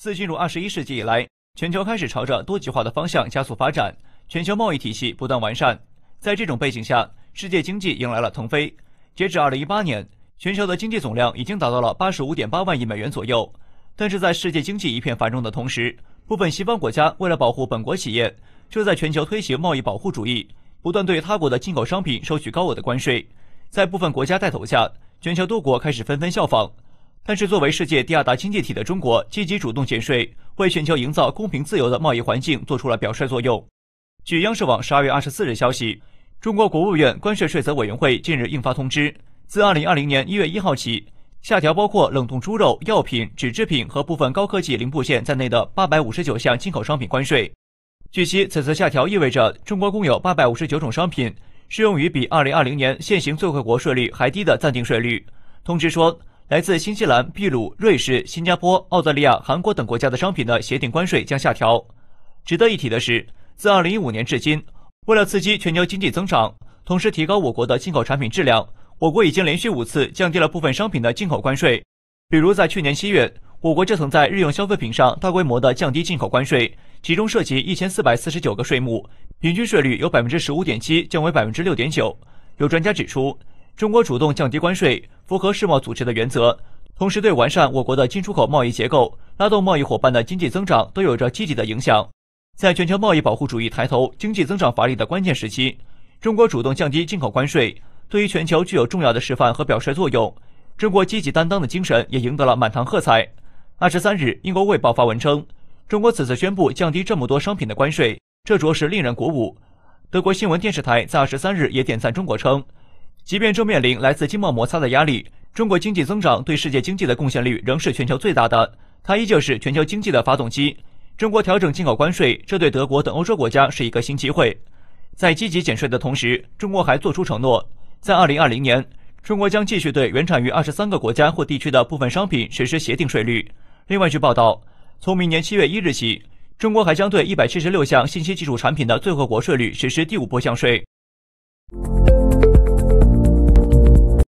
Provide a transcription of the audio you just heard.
自进入二十一世纪以来，全球开始朝着多极化的方向加速发展，全球贸易体系不断完善。在这种背景下，世界经济迎来了腾飞。截止二零一八年，全球的经济总量已经达到了八十五点八万亿美元左右。但是在世界经济一片繁荣的同时，部分西方国家为了保护本国企业，就在全球推行贸易保护主义，不断对他国的进口商品收取高额的关税。在部分国家带头下，全球多国开始纷纷效仿。但是，作为世界第二大经济体的中国，积极主动减税，为全球营造公平自由的贸易环境做出了表率作用。据央视网十二月二十四日消息，中国国务院关税税则委员会近日印发通知，自二零二零年一月一号起，下调包括冷冻猪肉、药品、纸制品和部分高科技零部件在内的八百五十九项进口商品关税。据悉，此次下调意味着中国共有八百五十九种商品适用于比二零二零年现行最惠国税率还低的暂定税率。通知说。来自新西兰、秘鲁、瑞士、新加坡、澳大利亚、韩国等国家的商品的协定关税将下调。值得一提的是，自二零一五年至今，为了刺激全球经济增长，同时提高我国的进口产品质量，我国已经连续五次降低了部分商品的进口关税。比如，在去年七月，我国就曾在日用消费品上大规模的降低进口关税，其中涉及一千四百四十九个税目，平均税率由百分之十五点七降为百分之六点九。有专家指出，中国主动降低关税。符合世贸组织的原则，同时对完善我国的进出口贸易结构、拉动贸易伙伴的经济增长都有着积极的影响。在全球贸易保护主义抬头、经济增长乏力的关键时期，中国主动降低进口关税，对于全球具有重要的示范和表率作用。中国积极担当的精神也赢得了满堂喝彩。二十三日，英国卫报发文称，中国此次宣布降低这么多商品的关税，这着实令人鼓舞。德国新闻电视台在二十三日也点赞中国称。即便正面临来自经贸摩擦的压力，中国经济增长对世界经济的贡献率仍是全球最大的，它依旧是全球经济的发动机。中国调整进口关税，这对德国等欧洲国家是一个新机会。在积极减税的同时，中国还做出承诺，在二零二零年，中国将继续对原产于二十三个国家或地区的部分商品实施协定税率。另外，据报道，从明年七月一日起，中国还将对一百七十六项信息技术产品的最后国税率实施第五波降税。